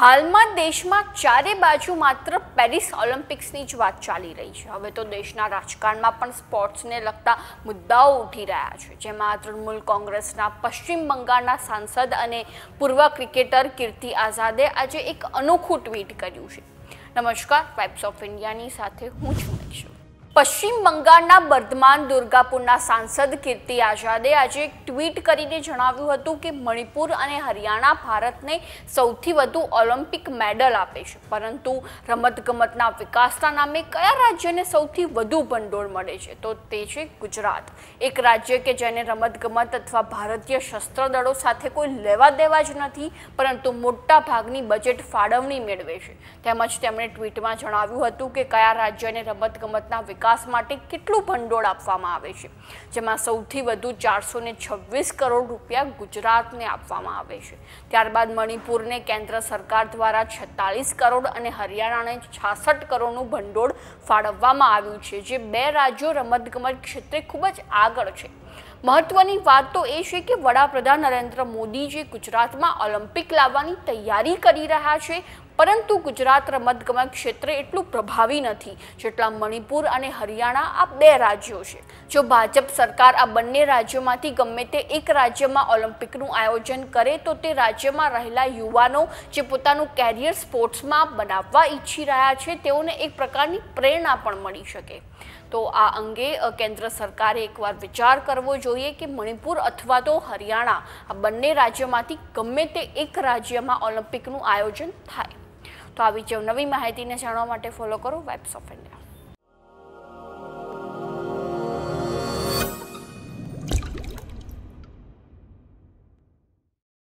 હાલમાં દેશમાં ચારે બાજુ માત્ર પેરિસ ઓલિમ્પિક્સની જ વાત ચાલી રહી છે હવે તો દેશના રાજકારણમાં પણ સ્પોર્ટ્સને લગતા મુદ્દાઓ ઉઠી રહ્યા છે જેમાં તૃણમૂલ કોંગ્રેસના પશ્ચિમ બંગાળના સાંસદ અને પૂર્વ ક્રિકેટર કીર્તિ આઝાદે આજે એક અનોખું ટ્વીટ કર્યું છે નમસ્કાર વાઇબ્સ ઓફ ઇન્ડિયાની સાથે હું છું પશ્ચિમ બંગાળના બર્ધમાન દુર્ગાપુરના સાંસદ કીર્તિ આઝાદે આજે એક ટ્વીટ કરીને જણાવ્યું હતું કે મણિપુર અને હરિયાણા ભારતને સૌથી વધુ ઓલિમ્પિક મેડલ આપે છે પરંતુ રમતગમતના વિકાસના નામે કયા રાજ્યને સૌથી વધુ ભંડોળ મળે છે તો તે છે ગુજરાત એક રાજ્ય કે જેને રમતગમત અથવા ભારતીય શસ્ત્ર દળો સાથે કોઈ લેવા દેવા જ નથી પરંતુ મોટા ભાગની બજેટ ફાળવણી મેળવે છે તેમજ તેમણે ટ્વીટમાં જણાવ્યું હતું કે કયા રાજ્યને રમતગમતના વિકાસ વિકાસ માટે કેટલું ભંડોળ આપવામાં આવે છે જેમાં સૌથી વધુ ચારસો છવ્વીસ કરોડ રૂપિયા ગુજરાતને આપવામાં આવે છે ત્યારબાદ મણિપુરને કેન્દ્ર સરકાર દ્વારા છેતાલીસ કરોડ અને હરિયાણાને છાસઠ કરોડનું ભંડોળ ફાળવવામાં આવ્યું છે જે બે રાજ્યો રમતગમત ક્ષેત્રે ખૂબ જ આગળ છે મહત્વની વાત તો એ છે કે વડાપ્રધાન નરેન્દ્ર મોદી જે ગુજરાતમાં ઓલિમ્પિક લાવવાની તૈયારી કરી રહ્યા છે પરંતુ ગુજરાત રમતગમત ક્ષેત્રે એટલું પ્રભાવી નથી જેટલા મણિપુર અને હરિયાણા આ બે રાજ્યો છે જો ભાજપ સરકાર આ બંને રાજ્યોમાંથી ગમે તે એક રાજ્યમાં ઓલિમ્પિકનું આયોજન કરે તો તે રાજ્યમાં રહેલા યુવાનો જે પોતાનું કેરિયર સ્પોર્ટ્સમાં બનાવવા ઈચ્છી રહ્યા છે તેઓને એક પ્રકારની પ્રેરણા પણ મળી શકે તો આ અંગે કેન્દ્ર સરકારે એકવાર વિચાર કરવો જોઈએ કે મણિપુર અથવા તો હરિયાણા આ બંને રાજ્યમાંથી ગમે તે એક રાજ્યમાં ઓલિમ્પિકનું આયોજન થાય તો આવી જ નવી માહિતીને જાણવા માટે ફોલો કરો વેબ્સ ઓફ ઇન્ડિયા